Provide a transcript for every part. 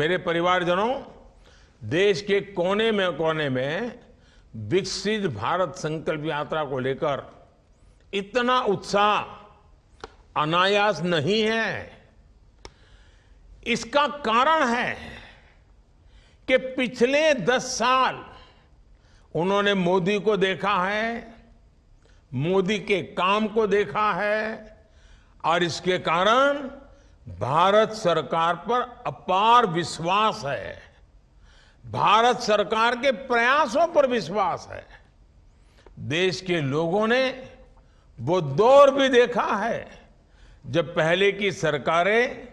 मेरे परिवारजनों देश के कोने में कोने में विकसित भारत संकल्प यात्रा को लेकर इतना उत्साह अनायास नहीं है इसका कारण है कि पिछले दस साल उन्होंने मोदी को देखा है मोदी के काम को देखा है और इसके कारण भारत सरकार पर अपार विश्वास है भारत सरकार के प्रयासों पर विश्वास है देश के लोगों ने वो दौर भी देखा है जब पहले की सरकारें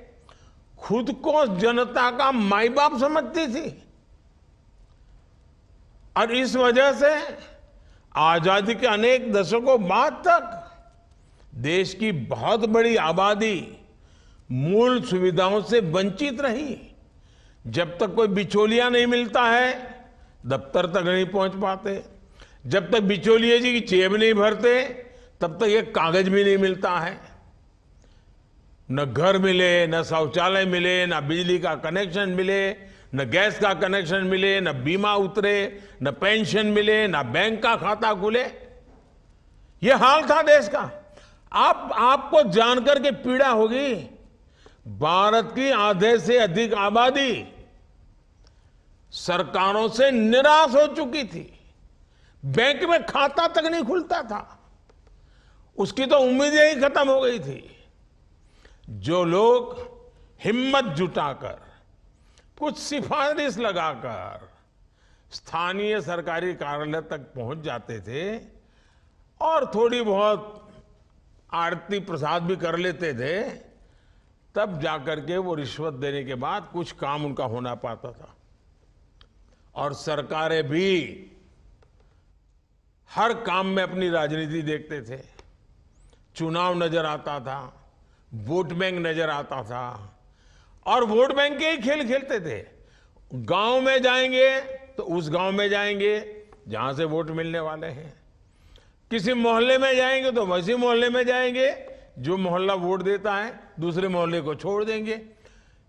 खुद को जनता का माई बाप समझती थी और इस वजह से आजादी के अनेक दशकों बाद तक देश की बहुत बड़ी आबादी मूल सुविधाओं से वंचित रही जब तक कोई बिचौलिया नहीं मिलता है दफ्तर तक नहीं पहुंच पाते जब तक बिचौलिए जी की चेब नहीं भरते तब तक ये कागज भी नहीं मिलता है न घर मिले न शौचालय मिले न बिजली का कनेक्शन मिले न गैस का कनेक्शन मिले न बीमा उतरे न पेंशन मिले न बैंक का खाता खुले ये हाल था देश का आप आपको जानकर के पीड़ा होगी भारत की आधे से अधिक आबादी सरकारों से निराश हो चुकी थी बैंक में खाता तक नहीं खुलता था उसकी तो उम्मीदें ही खत्म हो गई थी जो लोग हिम्मत जुटाकर कुछ सिफारिश लगाकर स्थानीय सरकारी कार्यालय तक पहुंच जाते थे और थोड़ी बहुत आरती प्रसाद भी कर लेते थे तब जाकर के वो रिश्वत देने के बाद कुछ काम उनका होना पाता था और सरकारें भी हर काम में अपनी राजनीति देखते थे चुनाव नजर आता था वोट बैंक नजर आता था और वोट बैंक के ही खेल खेलते थे गांव में जाएंगे तो उस गांव में जाएंगे जहां से वोट मिलने वाले हैं किसी मोहल्ले में जाएंगे तो वैसी मोहल्ले में जाएंगे जो मोहल्ला वोट देता है दूसरे मोहल्ले को छोड़ देंगे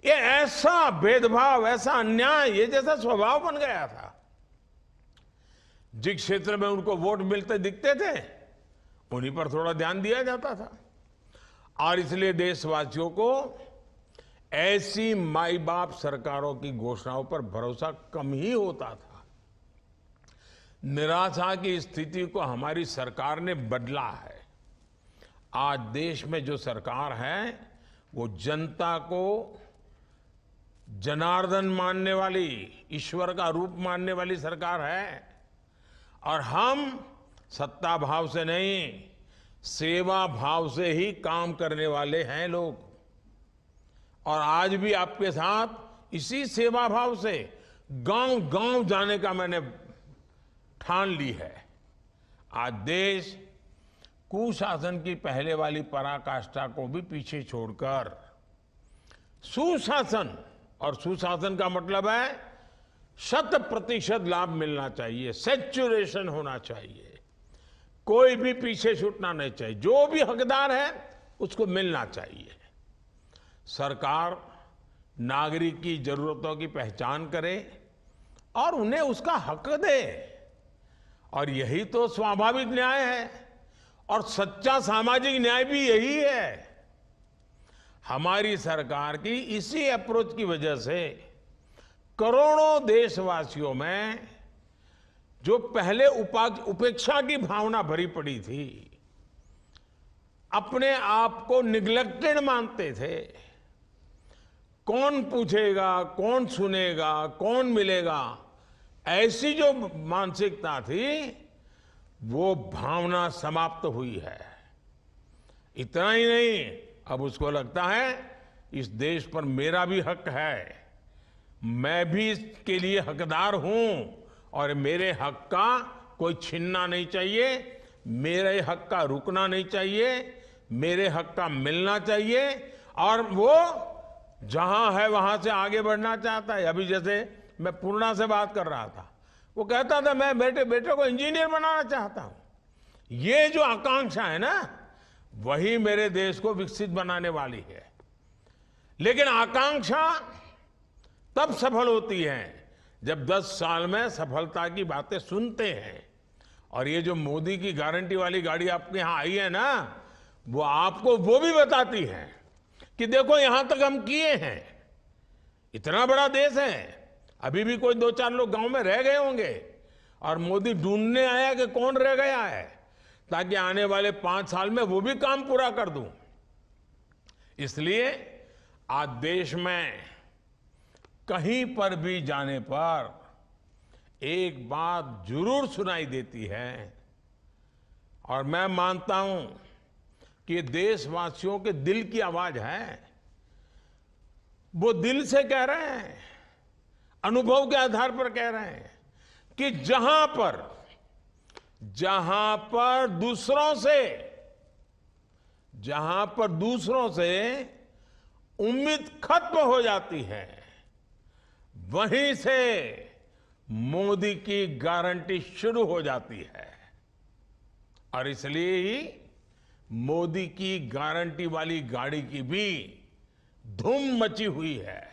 ये ऐसा भेदभाव ऐसा अन्याय ये जैसा स्वभाव बन गया था जिस क्षेत्र में उनको वोट मिलते दिखते थे उन्हीं पर थोड़ा ध्यान दिया जाता था और इसलिए देशवासियों को ऐसी माई बाप सरकारों की घोषणाओं पर भरोसा कम ही होता था निराशा की स्थिति को हमारी सरकार ने बदला है आज देश में जो सरकार है वो जनता को जनार्दन मानने वाली ईश्वर का रूप मानने वाली सरकार है और हम सत्ता भाव से नहीं सेवा भाव से ही काम करने वाले हैं लोग और आज भी आपके साथ इसी सेवा भाव से गांव गांव जाने का मैंने ठान ली है आज देश कुशासन की पहले वाली पराकाष्ठा को भी पीछे छोड़कर सुशासन और सुशासन का मतलब है शत प्रतिशत लाभ मिलना चाहिए सेचुरेशन होना चाहिए कोई भी पीछे छूटना नहीं चाहिए जो भी हकदार है उसको मिलना चाहिए सरकार नागरिक की जरूरतों की पहचान करे और उन्हें उसका हक दे और यही तो स्वाभाविक न्याय है और सच्चा सामाजिक न्याय भी यही है हमारी सरकार की इसी अप्रोच की वजह से करोड़ों देशवासियों में जो पहले उपेक्षा की भावना भरी पड़ी थी अपने आप को निग्लेक्टेड मानते थे कौन पूछेगा कौन सुनेगा कौन मिलेगा ऐसी जो मानसिकता थी वो भावना समाप्त हुई है इतना ही नहीं अब उसको लगता है इस देश पर मेरा भी हक है मैं भी इसके लिए हकदार हूं और मेरे हक का कोई छीनना नहीं चाहिए मेरे हक का रुकना नहीं चाहिए मेरे हक का मिलना चाहिए और वो जहां है वहां से आगे बढ़ना चाहता है अभी जैसे मैं पूर्णा से बात कर रहा था वो कहता था मैं बेटे बेटे को इंजीनियर बनाना चाहता हूं ये जो आकांक्षा है ना वही मेरे देश को विकसित बनाने वाली है लेकिन आकांक्षा तब सफल होती है जब 10 साल में सफलता की बातें सुनते हैं और ये जो मोदी की गारंटी वाली गाड़ी आपके यहां आई है ना वो आपको वो भी बताती है कि देखो यहां तक हम किए हैं इतना बड़ा देश है अभी भी कोई दो चार लोग गांव में रह गए होंगे और मोदी ढूंढने आया कि कौन रह गया है ताकि आने वाले पांच साल में वो भी काम पूरा कर दूं इसलिए आज देश में कहीं पर भी जाने पर एक बात जरूर सुनाई देती है और मैं मानता हूं कि देशवासियों के दिल की आवाज है वो दिल से कह रहे हैं अनुभव के आधार पर कह रहे हैं कि जहां पर जहां पर दूसरों से जहां पर दूसरों से उम्मीद खत्म हो जाती है वहीं से मोदी की गारंटी शुरू हो जाती है और इसलिए ही मोदी की गारंटी वाली गाड़ी की भी धूम मची हुई है